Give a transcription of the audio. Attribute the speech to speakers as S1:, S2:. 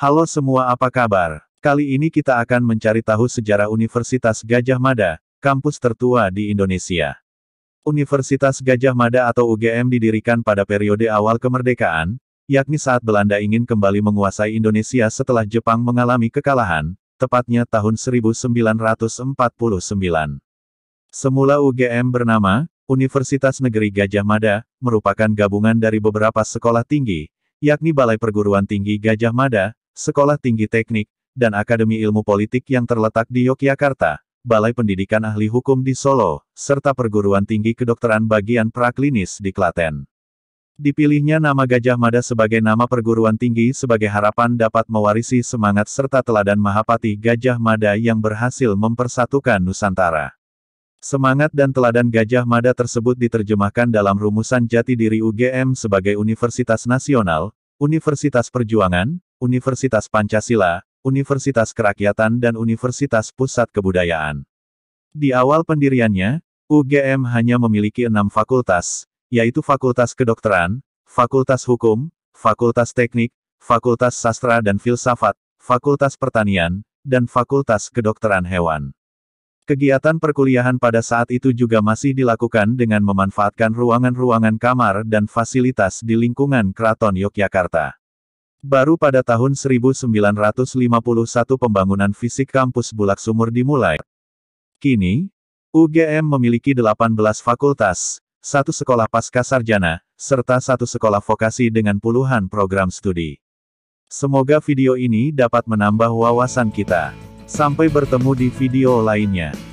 S1: Halo semua apa kabar? Kali ini kita akan mencari tahu sejarah Universitas Gajah Mada, kampus tertua di Indonesia. Universitas Gajah Mada atau UGM didirikan pada periode awal kemerdekaan, yakni saat Belanda ingin kembali menguasai Indonesia setelah Jepang mengalami kekalahan, tepatnya tahun 1949. Semula UGM bernama, Universitas Negeri Gajah Mada, merupakan gabungan dari beberapa sekolah tinggi, yakni Balai Perguruan Tinggi Gajah Mada, Sekolah Tinggi Teknik, dan Akademi Ilmu Politik yang terletak di Yogyakarta, Balai Pendidikan Ahli Hukum di Solo, serta Perguruan Tinggi Kedokteran Bagian Praklinis di Klaten. Dipilihnya nama Gajah Mada sebagai nama perguruan tinggi sebagai harapan dapat mewarisi semangat serta teladan Mahapati Gajah Mada yang berhasil mempersatukan Nusantara. Semangat dan teladan Gajah Mada tersebut diterjemahkan dalam rumusan jati diri UGM sebagai Universitas Nasional, Universitas Perjuangan, Universitas Pancasila, Universitas Kerakyatan dan Universitas Pusat Kebudayaan. Di awal pendiriannya, UGM hanya memiliki enam fakultas, yaitu Fakultas Kedokteran, Fakultas Hukum, Fakultas Teknik, Fakultas Sastra dan Filsafat, Fakultas Pertanian, dan Fakultas Kedokteran Hewan. Kegiatan perkuliahan pada saat itu juga masih dilakukan dengan memanfaatkan ruangan-ruangan kamar dan fasilitas di lingkungan Keraton Yogyakarta. Baru pada tahun 1951 pembangunan fisik kampus Bulak Sumur dimulai. Kini, UGM memiliki 18 fakultas, satu sekolah pasca sarjana, serta satu sekolah vokasi dengan puluhan program studi. Semoga video ini dapat menambah wawasan kita. Sampai bertemu di video lainnya.